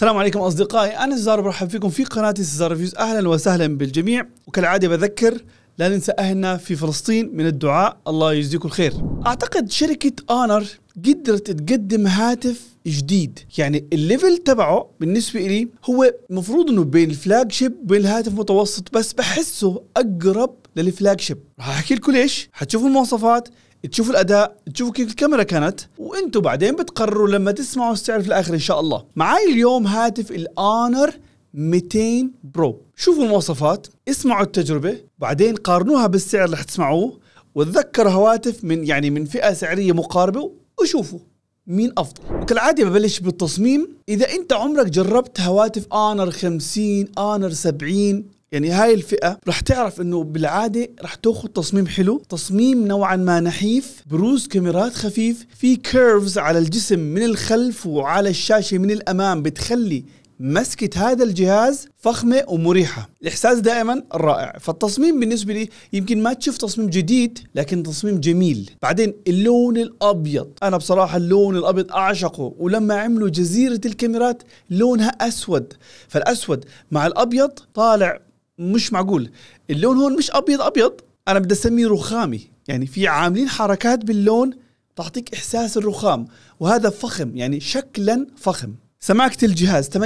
السلام عليكم اصدقائي انا الزار برحب فيكم في قناه الزار فيوز اهلا وسهلا بالجميع وكالعاده بذكر لا ننسى اهلنا في فلسطين من الدعاء الله يجزيكم الخير اعتقد شركه اونر قدرت تقدم هاتف جديد يعني الليفل تبعه بالنسبة لي هو المفروض انه بين الفلاج شيب وبين الهاتف متوسط بس بحسه اقرب للفلاج شيب راح احكي لكم ليش حتشوفوا المواصفات تشوفوا الاداء تشوفوا كيف الكاميرا كانت وانتم بعدين بتقرروا لما تسمعوا السعر في الاخر ان شاء الله معاي اليوم هاتف الاونر 200 برو شوفوا المواصفات اسمعوا التجربه بعدين قارنوها بالسعر اللي حتسمعوه وتذكروا هواتف من يعني من فئه سعريه مقاربه وشوفوا مين افضل وكالعاده ببلش بالتصميم اذا انت عمرك جربت هواتف اونر 50 اونر 70 يعني هاي الفئة رح تعرف انه بالعادة رح تاخذ تصميم حلو تصميم نوعا ما نحيف بروز كاميرات خفيف في كيرفز على الجسم من الخلف وعلى الشاشة من الامام بتخلي مسكة هذا الجهاز فخمة ومريحة الإحساس دائما رائع فالتصميم بالنسبة لي يمكن ما تشوف تصميم جديد لكن تصميم جميل بعدين اللون الأبيض أنا بصراحة اللون الأبيض أعشقه ولما عملوا جزيرة الكاميرات لونها أسود فالأسود مع الأبيض طالع مش معقول اللون هون مش ابيض ابيض انا بدي اسميه رخامي يعني في عاملين حركات باللون تعطيك احساس الرخام وهذا فخم يعني شكلا فخم سماكة الجهاز 8.2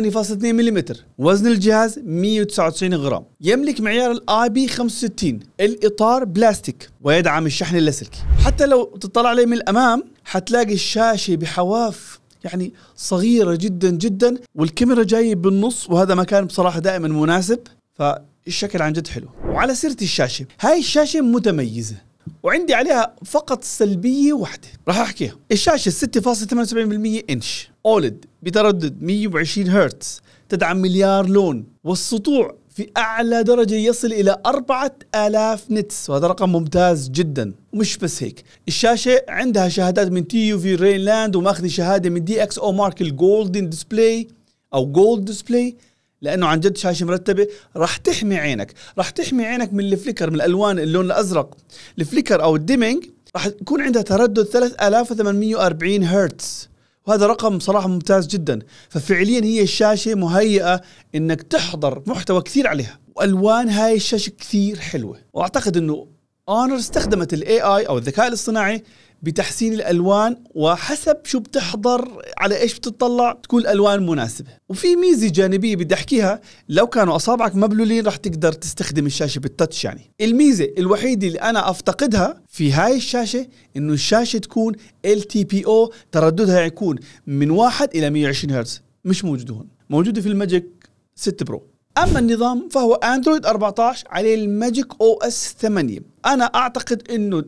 ملم وزن الجهاز 199 غرام يملك معيار الاي بي 65 الاطار بلاستيك ويدعم الشحن اللاسلكي حتى لو تطلع عليه من الامام حتلاقي الشاشة بحواف يعني صغيرة جدا جدا والكاميرا جاية بالنص وهذا مكان بصراحة دائما مناسب ف الشكل عن جد حلو وعلى سيره الشاشه هاي الشاشه متميزه وعندي عليها فقط سلبيه واحده راح احكيها الشاشه 6.78% انش اولد بتردد 120 هرتز تدعم مليار لون والسطوع في اعلى درجه يصل الى 4000 نتس وهذا رقم ممتاز جدا ومش بس هيك الشاشه عندها شهادات من تي يو في رينلاند وماخذ شهاده من دي اكس او مارك الجولدن ديسبلاي او جولد ديسبلاي لانه عن جد شاشه مرتبه راح تحمي عينك راح تحمي عينك من الفليكر من الالوان اللون الازرق الفليكر او الديمينج راح يكون عندها تردد 3840 هرتز وهذا رقم صراحه ممتاز جدا ففعليا هي الشاشه مهيئه انك تحضر محتوى كثير عليها والوان هاي الشاشه كثير حلوه واعتقد انه اونر استخدمت الاي اي او الذكاء الاصطناعي بتحسين الالوان وحسب شو بتحضر على ايش بتطلع تكون الالوان مناسبه وفي ميزه جانبيه بدي احكيها لو كانوا اصابعك مبلولين رح تقدر تستخدم الشاشه بالتاتش يعني الميزه الوحيده اللي انا افتقدها في هاي الشاشه انه الشاشه تكون ال تي بي او ترددها يكون من 1 الى 120 هرتز مش موجود هون موجوده في الماجيك 6 برو اما النظام فهو اندرويد 14 عليه الماجيك او اس 8 انا اعتقد انه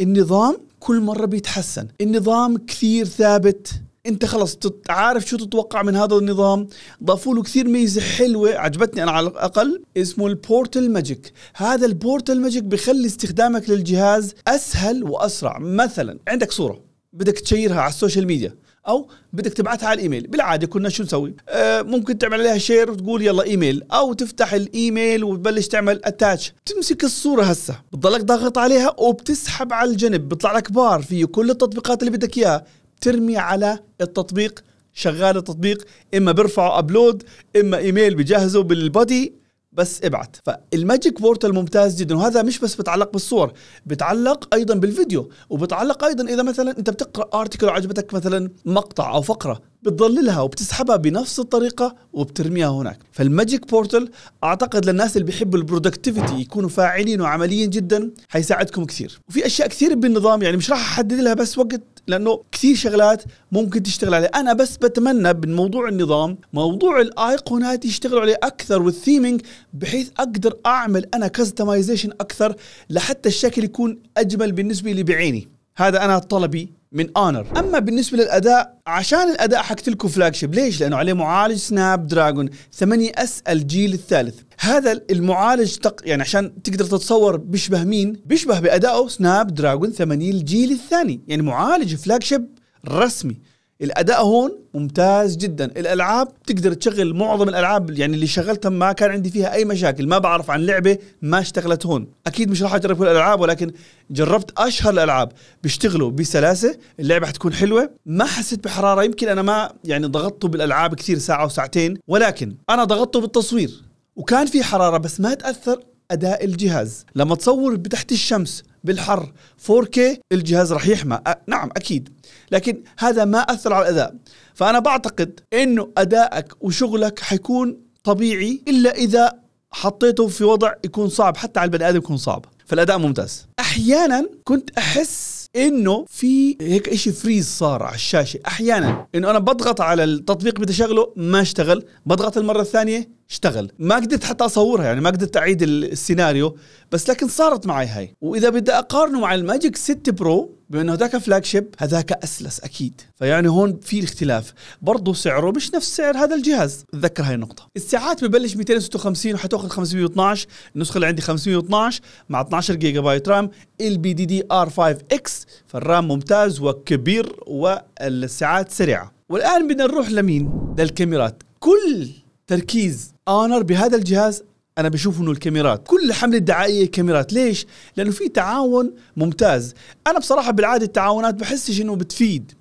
النظام كل مرة بيتحسن النظام كثير ثابت انت خلص عارف شو تتوقع من هذا النظام ضافوا له كثير ميزه حلوه عجبتني انا على الاقل اسمه البورتل ماجيك هذا البورتل ماجيك بخلي استخدامك للجهاز اسهل واسرع مثلا عندك صوره بدك تشيرها على السوشيال ميديا او بدك تبعتها على الايميل بالعاده كنا شو نسوي آه ممكن تعمل عليها شير وتقول يلا ايميل او تفتح الايميل وتبلش تعمل اتاتش تمسك الصوره هسه بتضلك ضاغط عليها وبتسحب على الجنب بيطلع لك بار فيه كل التطبيقات اللي بدك اياها بترمي على التطبيق شغال التطبيق اما بيرفعوا ابلود اما ايميل بجهزه بالبودي بس ابعت فالماجيك بورتال ممتاز جدا وهذا مش بس بتعلق بالصور بتعلق ايضا بالفيديو وبتعلق ايضا اذا مثلا انت بتقرا ارتكل وعجبتك مثلا مقطع او فقره بتضللها وبتسحبها بنفس الطريقه وبترميها هناك فالماجيك بورتل اعتقد للناس اللي بيحبوا البرودكتيفيتي يكونوا فاعلين وعمليين جدا حيساعدكم كثير وفي اشياء كثير بالنظام يعني مش راح احدد لها بس وقت لانه كثير شغلات ممكن تشتغل عليها انا بس بتمنى من موضوع النظام موضوع الايقونات يشتغلوا عليه اكثر والثيمينج بحيث اقدر اعمل انا كستمايزيشن اكثر لحتى الشكل يكون اجمل بالنسبه لي بعيني هذا انا طلبي من اونر اما بالنسبه للاداء عشان الاداء حكت لكم فلاج شيب ليش لانه عليه معالج سناب دراجون 8 اس الجيل الثالث هذا المعالج تق... يعني عشان تقدر تتصور بيشبه مين بيشبه بادائه سناب دراجون 8 الجيل الثاني يعني معالج فلاج شيب رسمي الاداء هون ممتاز جدا الالعاب تقدر تشغل معظم الالعاب يعني اللي شغلتها ما كان عندي فيها اي مشاكل ما بعرف عن لعبه ما اشتغلت هون اكيد مش راح اجرب كل الالعاب ولكن جربت اشهر الالعاب بيشتغلوا بسلاسه اللعبه حتكون حلوه ما حسيت بحراره يمكن انا ما يعني ضغطته بالالعاب كثير ساعه وساعتين ولكن انا ضغطته بالتصوير وكان في حراره بس ما تاثر اداء الجهاز لما تصور تحت الشمس بالحر 4K الجهاز راح يحمى نعم اكيد لكن هذا ما اثر على الاداء فانا بعتقد انه ادائك وشغلك حيكون طبيعي الا اذا حطيته في وضع يكون صعب حتى على البني ادم يكون صعب فالاداء ممتاز احيانا كنت احس انه في هيك شيء فريز صار على الشاشه احيانا انه انا بضغط على التطبيق بدي اشغله ما اشتغل بضغط المره الثانيه اشتغل ما قدرت حتى اصورها يعني ما قدرت اعيد السيناريو بس لكن صارت معي هاي واذا بدي اقارنه مع الماجيك 6 برو بما انه هذاك فلاج شيب هذاك اسلس اكيد فيعني هون في اختلاف برضه سعره مش نفس سعر هذا الجهاز تذكر هاي النقطه الساعات ببلش 256 وحتاخذ 512 النسخه اللي عندي 512 مع 12 جيجا بايت رام ال بي دي دي ار 5 اكس فالرام ممتاز وكبير والساعات سريعه والان بدنا نروح لمين للكاميرات كل تركيز اونر بهذا الجهاز انا بشوف انه الكاميرات كل حمله دعائيه كاميرات ليش لانه في تعاون ممتاز انا بصراحه بالعاده التعاونات بحسش انه بتفيد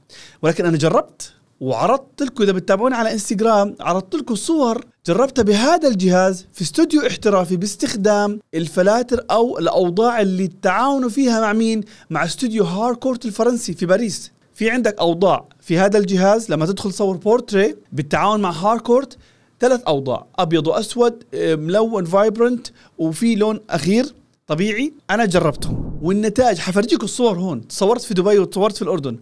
ولكن انا جربت وعرضت لكم اذا بتتابعوني على انستغرام عرضت لكم صور جربتها بهذا الجهاز في استوديو احترافي باستخدام الفلاتر او الاوضاع اللي تعاونوا فيها مع مين مع استوديو هاركورت الفرنسي في باريس في عندك اوضاع في هذا الجهاز لما تدخل تصور بورتري بالتعاون مع هاركورت ثلاث اوضاع ابيض واسود آه، ملون فايبرنت وفي لون اخير طبيعي انا جربتهم والنتائج حفرجيك الصور هون تصورت في دبي وتصورت في الاردن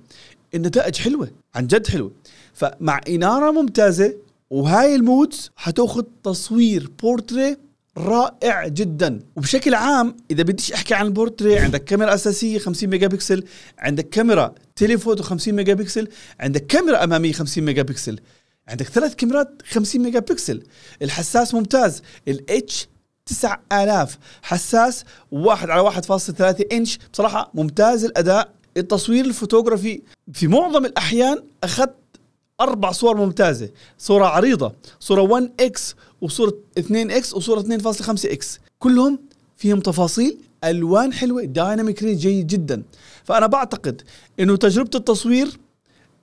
النتائج حلوه عن جد حلوه فمع اناره ممتازه وهاي المودز حتاخذ تصوير بورتري رائع جدا وبشكل عام اذا بديش احكي عن البورتري عندك كاميرا اساسيه 50 ميجا بكسل عندك كاميرا تليفوتو 50 ميجا بكسل عندك كاميرا اماميه 50 ميجا بكسل عندك ثلاث كاميرات 50 ميجا بكسل الحساس ممتاز الاتش 9000 حساس واحد على 1.3 انش بصراحه ممتاز الاداء التصوير الفوتوغرافي في معظم الاحيان اخذت اربع صور ممتازه صوره عريضه صوره 1 اكس وصوره 2 اكس وصوره 2.5 اكس كلهم فيهم تفاصيل الوان حلوه دايناميك ريت جيد جدا فانا بعتقد انه تجربه التصوير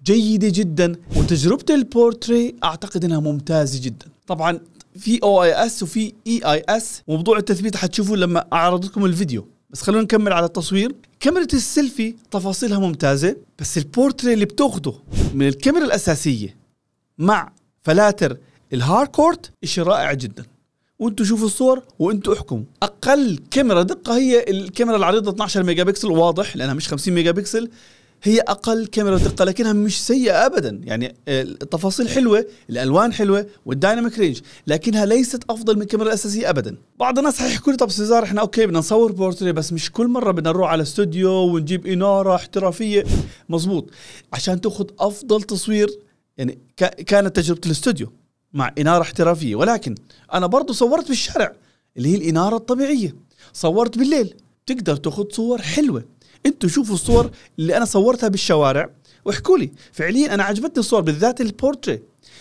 جيده جدا وتجربه البورتري اعتقد انها ممتازه جدا طبعا في او اي اس وفي اي اي اس وموضوع التثبيت حتشوفوه لما اعرض لكم الفيديو بس خلونا نكمل على التصوير كاميرا السيلفي تفاصيلها ممتازه بس البورتري اللي بتاخده من الكاميرا الاساسيه مع فلاتر الهاركورت شيء رائع جدا وانتم شوفوا الصور وانتم احكموا اقل كاميرا دقه هي الكاميرا العريضه 12 ميجا بكسل واضح لانها مش 50 ميجا بكسل هي اقل كاميرا دقه لكنها مش سيئه ابدا يعني آه، التفاصيل حلوه الالوان حلوه والدايناميك رينج لكنها ليست افضل من الكاميرا الاساسيه ابدا بعض الناس حيحكوا لي طب سيزار احنا اوكي بدنا نصور بورتري بس مش كل مره بدنا نروح على استوديو ونجيب اناره احترافيه مزبوط عشان تاخذ افضل تصوير يعني كانت تجربه الاستوديو مع اناره احترافيه ولكن انا برضه صورت بالشارع اللي هي الاناره الطبيعيه صورت بالليل تقدر تاخذ صور حلوه انتوا شوفوا الصور اللي انا صورتها بالشوارع واحكوا لي فعليا انا عجبتني الصور بالذات البورتري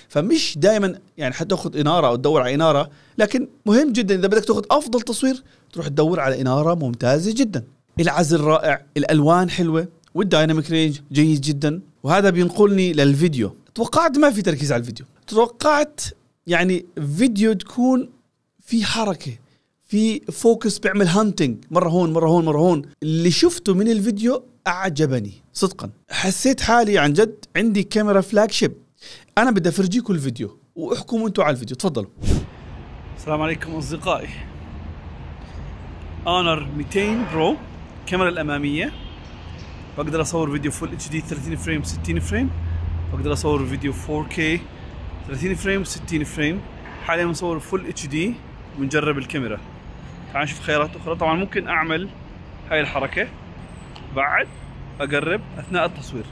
فمش دائما يعني حتاخذ اناره او تدور على اناره لكن مهم جدا اذا بدك تاخذ افضل تصوير تروح تدور على اناره ممتازه جدا العزل رائع الالوان حلوه والدايناميك رينج جيد جدا وهذا بينقلني للفيديو توقعت ما في تركيز على الفيديو توقعت يعني فيديو تكون في حركه في فوكس بيعمل هانتنج مره هون مره هون مره هون اللي شفته من الفيديو اعجبني صدقا حسيت حالي عن جد عندي كاميرا فلاج شيب انا بدي افرجيكم الفيديو واحكموا انتم على الفيديو تفضلوا السلام عليكم اصدقائي اونر 200 برو الكاميرا الاماميه بقدر اصور فيديو فول اتش دي 30 فريم 60 فريم بقدر اصور فيديو 4K 30 فريم 60 فريم حاليا مصور فول اتش دي ونجرب الكاميرا تعال نشوف خيارات اخرى طبعا ممكن اعمل هاي الحركه بعد اقرب اثناء التصوير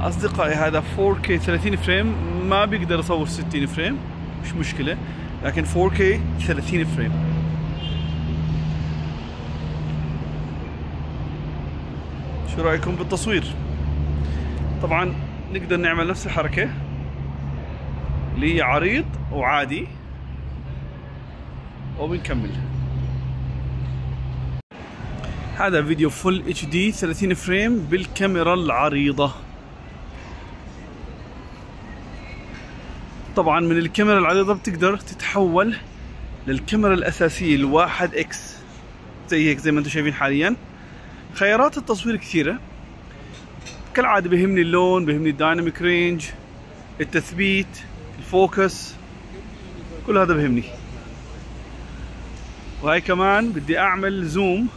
اصدقائي هذا 4K 30 فريم ما بيقدر يصور 60 فريم مش مشكله لكن 4K 30 فريم شو رايكم بالتصوير طبعا نقدر نعمل نفس الحركه لعريض وعادي وبنكمل هذا فيديو فل اتش دي 30 فريم بالكاميرا العريضه طبعا من الكاميرا العريضه بتقدر تتحول للكاميرا الاساسيه الواحد اكس زي هيك زي ما انتم شايفين حاليا خيارات التصوير كثيره كالعاده بهمني اللون بهمني الدايناميك رينج التثبيت الفوكس كل هذا بهمني وهاي كمان بدي اعمل زوم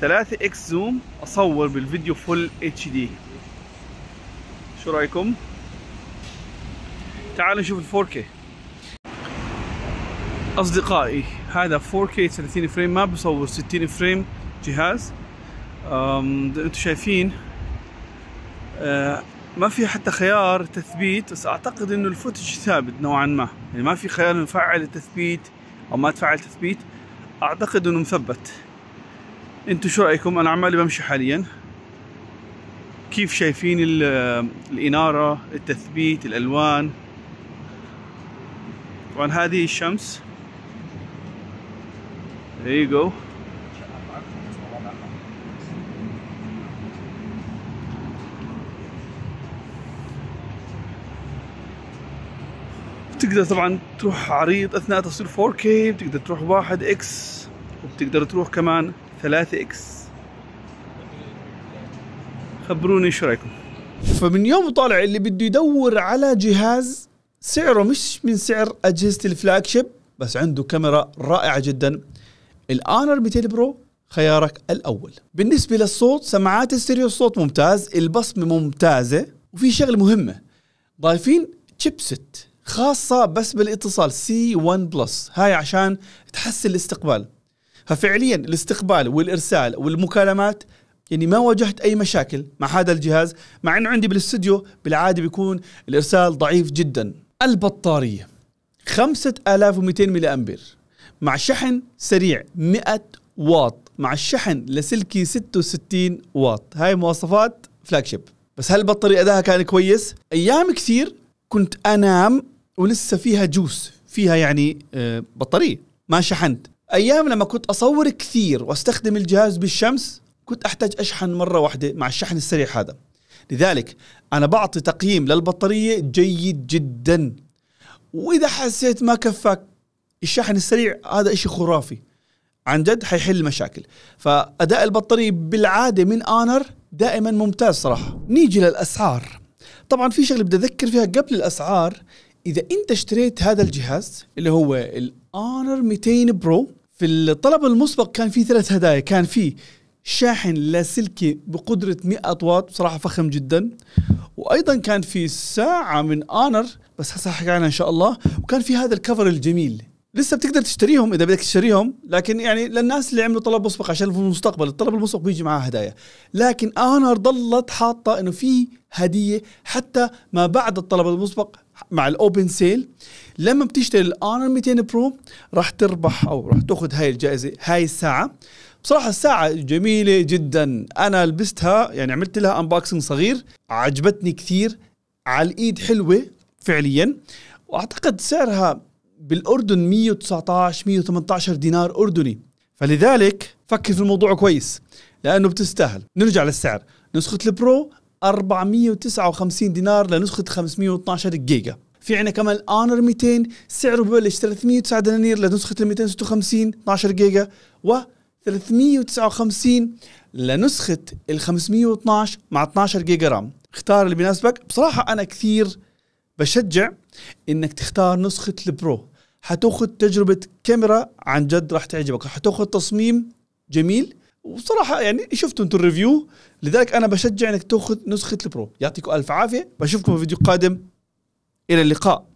3 اكس زوم اصور بالفيديو فل اتش دي شو رايكم تعالوا نشوف ال 4K اصدقائي هذا 4K 30 فريم ما بصور 60 فريم جهاز انتم شايفين آه، ما في حتى خيار تثبيت بس اعتقد انه الفوتج ثابت نوعا ما يعني ما في خيار نفعل التثبيت او ما تفعل تثبيت اعتقد انه مثبت انتو شو رايكم انا عمالي بمشي حاليا كيف شايفين الاناره التثبيت الالوان طبعا هذه الشمس there you go بتقدر طبعا تروح عريض اثناء تصوير 4K بتقدر تروح 1x وبتقدر تروح كمان 3x خبروني شو رايكم فمن يوم طالع اللي بده يدور على جهاز سعره مش من سعر اجهزه الفلاج شيب بس عنده كاميرا رائعه جدا الانر 200 برو خيارك الاول بالنسبه للصوت سماعات السيريو الصوت ممتاز البصمه ممتازه وفي شغله مهمه ضايفين تشيبسيت خاصة بس بالاتصال سي 1 بلس هاي عشان تحسن الاستقبال ففعليا الاستقبال والارسال والمكالمات يعني ما واجهت اي مشاكل مع هذا الجهاز مع انه عندي بالاستوديو بالعاده بيكون الارسال ضعيف جدا البطاريه 5200 ملي امبير مع شحن سريع 100 واط مع الشحن لسلكي 66 واط هاي مواصفات فلاج شيب بس هل البطاريه اداها كان كويس ايام كثير كنت انام ولسه فيها جوس فيها يعني آه، بطاريه ما شحنت ايام لما كنت اصور كثير واستخدم الجهاز بالشمس كنت احتاج اشحن مره واحده مع الشحن السريع هذا لذلك انا بعطي تقييم للبطاريه جيد جدا واذا حسيت ما كفاك الشحن السريع هذا إشي خرافي عن جد حيحل مشاكل فاداء البطاريه بالعاده من انر دائما ممتاز صراحه نيجي للاسعار طبعا في شغله بدي اذكر فيها قبل الاسعار اذا انت اشتريت هذا الجهاز اللي هو الاونر 200 برو في الطلب المسبق كان في ثلاث هدايا كان في شاحن لاسلكي بقدرة 100 واط بصراحة فخم جدا وأيضا كان في ساعة من آنر بس هسه حكي عنها إن شاء الله وكان في هذا الكفر الجميل لسه بتقدر تشتريهم إذا بدك تشتريهم لكن يعني للناس اللي عملوا طلب مسبق عشان في المستقبل الطلب المسبق بيجي معاه هدايا لكن آنر ضلت حاطة إنه في هدية حتى ما بعد الطلب المسبق مع الاوبن سيل لما بتشتري الانر 200 برو راح تربح او راح تاخذ هاي الجائزه هاي الساعه بصراحه الساعه جميله جدا انا لبستها يعني عملت لها انبوكسنج صغير عجبتني كثير على الايد حلوه فعليا واعتقد سعرها بالاردن 119 118 دينار اردني فلذلك فكر في الموضوع كويس لانه بتستاهل نرجع للسعر نسخه البرو 459 دينار لنسخه 512 جيجا في عندنا كمان الاونر 200 سعره ببلش 309 دنانير لنسخه ال 256 12 جيجا و 359 لنسخه ال 512 مع 12 جيجا رام اختار اللي بيناسبك بصراحه انا كثير بشجع انك تختار نسخه البرو حتاخذ تجربه كاميرا عن جد راح تعجبك حتاخذ تصميم جميل وصراحه يعني شفتوا انتم الريفيو لذلك انا بشجع انك تاخذ نسخه البرو يعطيكم الف عافيه بشوفكم في فيديو قادم الى اللقاء